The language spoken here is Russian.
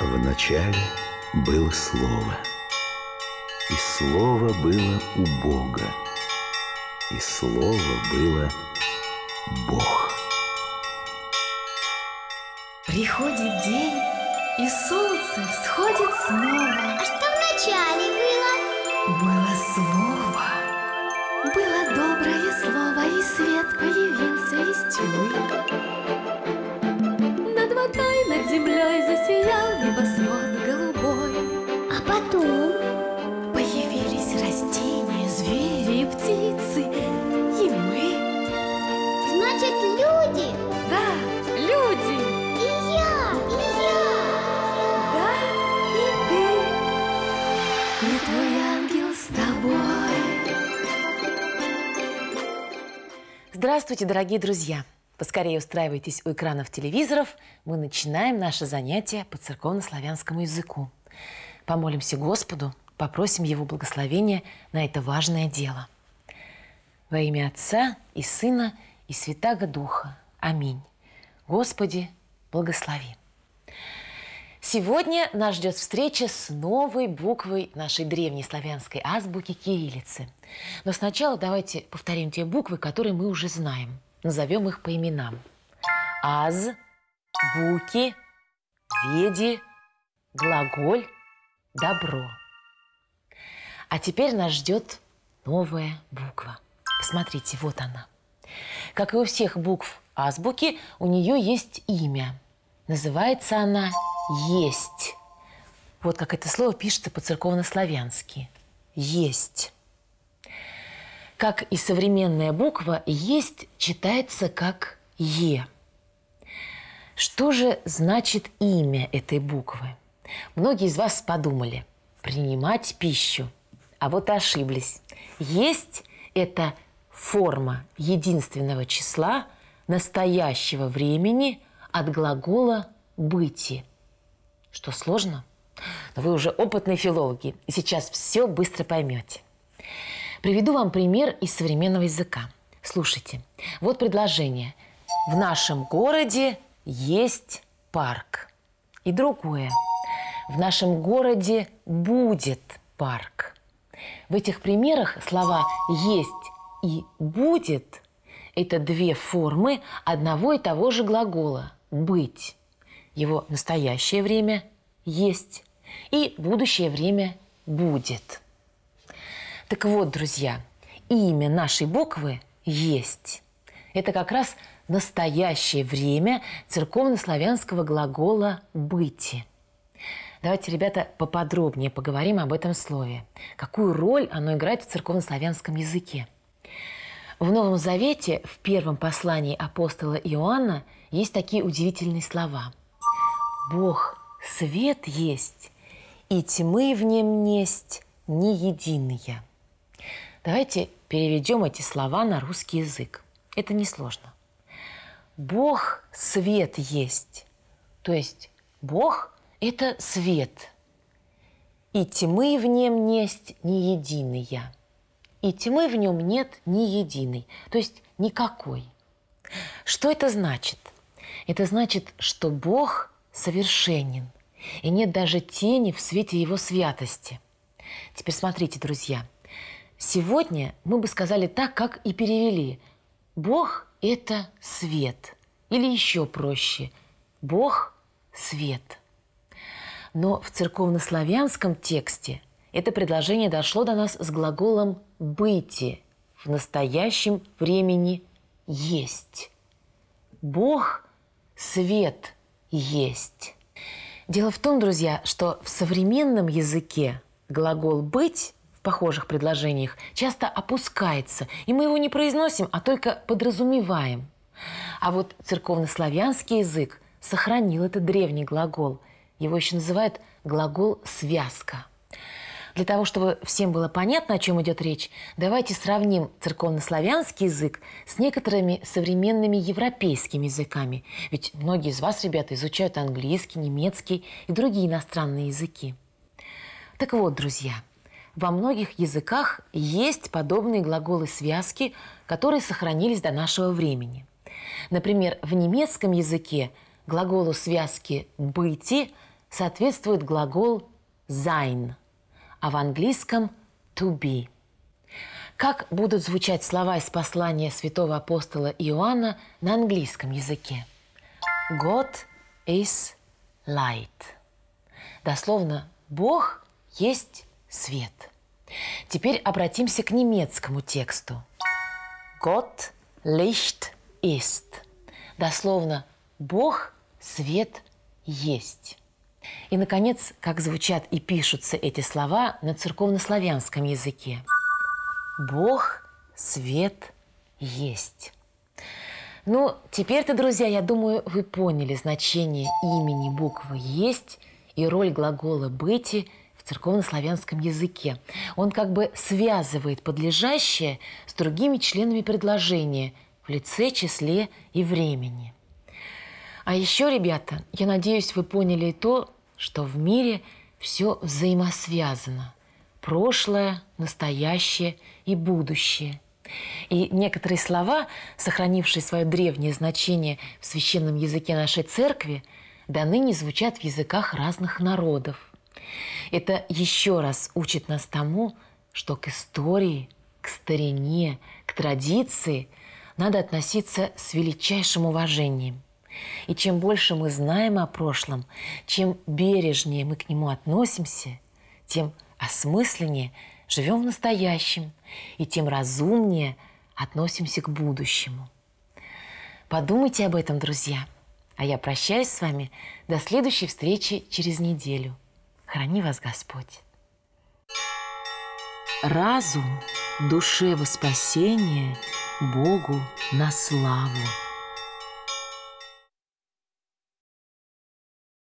В начале было слово, и слово было у Бога, и слово было Бог. Приходит день, и солнце всходит снова. А что в начале было? Было слово. Было доброе слово, и свет появился из тьмы. Здравствуйте, дорогие друзья! Поскорее устраивайтесь у экранов телевизоров. Мы начинаем наше занятие по церковно-славянскому языку. Помолимся Господу, попросим Его благословения на это важное дело. Во имя Отца и Сына и Святаго Духа. Аминь. Господи, благослови. Сегодня нас ждет встреча с новой буквой нашей древней славянской азбуки кириллицы. Но сначала давайте повторим те буквы, которые мы уже знаем. Назовем их по именам. Аз, буки, веди, глаголь, добро. А теперь нас ждет новая буква. Посмотрите, вот она. Как и у всех букв азбуки, у нее есть имя. Называется она есть. Вот как это слово пишется по-церковно-славянски. Есть. Как и современная буква «есть» читается как «е». Что же значит имя этой буквы? Многие из вас подумали – принимать пищу. А вот ошиблись. «Есть» – это форма единственного числа настоящего времени от глагола быти. Что сложно? Но вы уже опытные филологи, и сейчас все быстро поймете. Приведу вам пример из современного языка. Слушайте, вот предложение. В нашем городе есть парк. И другое. В нашем городе будет парк. В этих примерах слова «есть» и «будет» – это две формы одного и того же глагола «быть» его настоящее время есть и будущее время будет. Так вот, друзья, имя нашей буквы «есть». Это как раз настоящее время церковнославянского глагола «быть». Давайте, ребята, поподробнее поговорим об этом слове. Какую роль оно играет в церковнославянском языке? В Новом Завете, в первом послании апостола Иоанна, есть такие удивительные слова. Бог свет есть, и тьмы в нем несть не единые. Давайте переведем эти слова на русский язык. Это несложно. Бог свет есть, то есть Бог – это свет, и тьмы в нем несть не единые. И тьмы в нем нет ни единой, то есть никакой. Что это значит? Это значит, что Бог совершенен, и нет даже тени в свете его святости. Теперь смотрите, друзья. Сегодня мы бы сказали так, как и перевели. Бог – это свет. Или еще проще – Бог – свет. Но в церковнославянском тексте это предложение дошло до нас с глаголом «быти» в настоящем времени «есть». Бог – свет – есть. Дело в том, друзья, что в современном языке глагол «быть» в похожих предложениях часто опускается, и мы его не произносим, а только подразумеваем. А вот церковнославянский язык сохранил этот древний глагол. Его еще называют глагол «связка». Для того, чтобы всем было понятно, о чем идет речь, давайте сравним церковнославянский язык с некоторыми современными европейскими языками. Ведь многие из вас, ребята, изучают английский, немецкий и другие иностранные языки. Так вот, друзья, во многих языках есть подобные глаголы-связки, которые сохранились до нашего времени. Например, в немецком языке глаголу связки «быти» соответствует глагол «sein», а в английском «to be». Как будут звучать слова из послания святого апостола Иоанна на английском языке? God is light. Дословно, Бог есть свет. Теперь обратимся к немецкому тексту. Gott Licht ist. Дословно, Бог свет есть. И, наконец, как звучат и пишутся эти слова на церковнославянском языке. «Бог свет есть». Ну, теперь-то, друзья, я думаю, вы поняли значение имени буквы «есть» и роль глагола «быти» в церковнославянском языке. Он как бы связывает подлежащее с другими членами предложения в лице, числе и времени. А еще, ребята, я надеюсь, вы поняли и то, что в мире все взаимосвязано. Прошлое, настоящее и будущее. И некоторые слова, сохранившие свое древнее значение в священном языке нашей церкви, до ныне звучат в языках разных народов. Это еще раз учит нас тому, что к истории, к старине, к традиции надо относиться с величайшим уважением – и чем больше мы знаем о прошлом, чем бережнее мы к нему относимся, тем осмысленнее живем в настоящем и тем разумнее относимся к будущему. Подумайте об этом, друзья. А я прощаюсь с вами до следующей встречи через неделю. Храни вас Господь. Разум, душе во спасение, Богу на славу.